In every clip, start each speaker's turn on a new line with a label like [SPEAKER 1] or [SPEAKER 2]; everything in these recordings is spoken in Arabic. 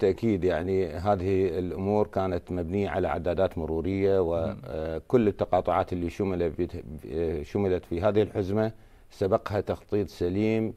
[SPEAKER 1] بالتاكيد يعني هذه الامور كانت مبنيه على عدادات مروريه وكل آه، التقاطعات اللي شملت شملت في هذه الحزمه سبقها تخطيط سليم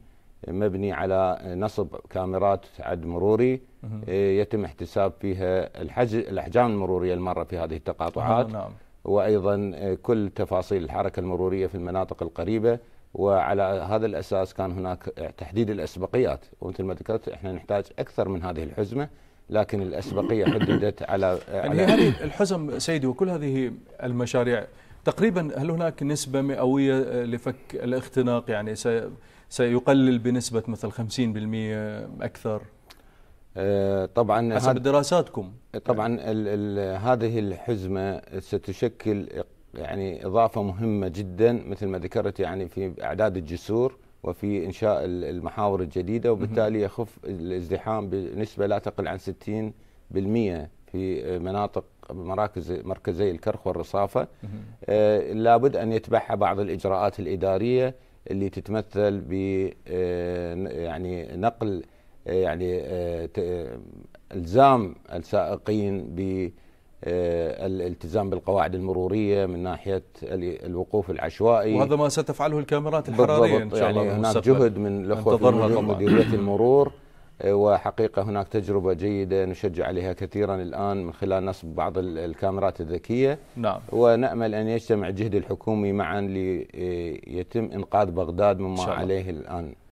[SPEAKER 1] مبني على نصب كاميرات عد مروري آه، يتم احتساب فيها الاحجام المروريه المره في هذه التقاطعات نعم. وايضا آه، كل تفاصيل الحركه المروريه في المناطق القريبه وعلى هذا الاساس كان هناك تحديد الاسبقيات ومثل ما ذكرت احنا نحتاج اكثر من هذه الحزمه لكن الاسبقيه حددت على يعني على هذه الحزم سيدي وكل هذه المشاريع تقريبا هل هناك نسبه مئويه لفك الاختناق يعني سيقلل بنسبه مثل 50% اكثر أه، طبعا حسب دراساتكم طبعا هذه الحزمه ستشكل يعني اضافه مهمه جدا مثل ما ذكرت يعني في اعداد الجسور وفي انشاء المحاور الجديده وبالتالي يخف الازدحام بنسبه لا تقل عن 60% في مناطق مراكز مركزي الكرخ والرصافه آه، لابد ان يتبعها بعض الاجراءات الاداريه اللي تتمثل ب آه، يعني نقل آه، يعني الزام السائقين ب آه، الالتزام بالقواعد المروريه من ناحيه الوقوف العشوائي وهذا ما ستفعله الكاميرات الحراريه ان شاء يعني الله يعني هناك جهد من الاخوه في مديريه المرور آه، وحقيقه هناك تجربه جيده نشجع عليها كثيرا الان من خلال نصب بعض الكاميرات الذكيه نعم ونامل ان يجتمع الجهد الحكومي معا ليتم آه، انقاذ بغداد مما عليه الان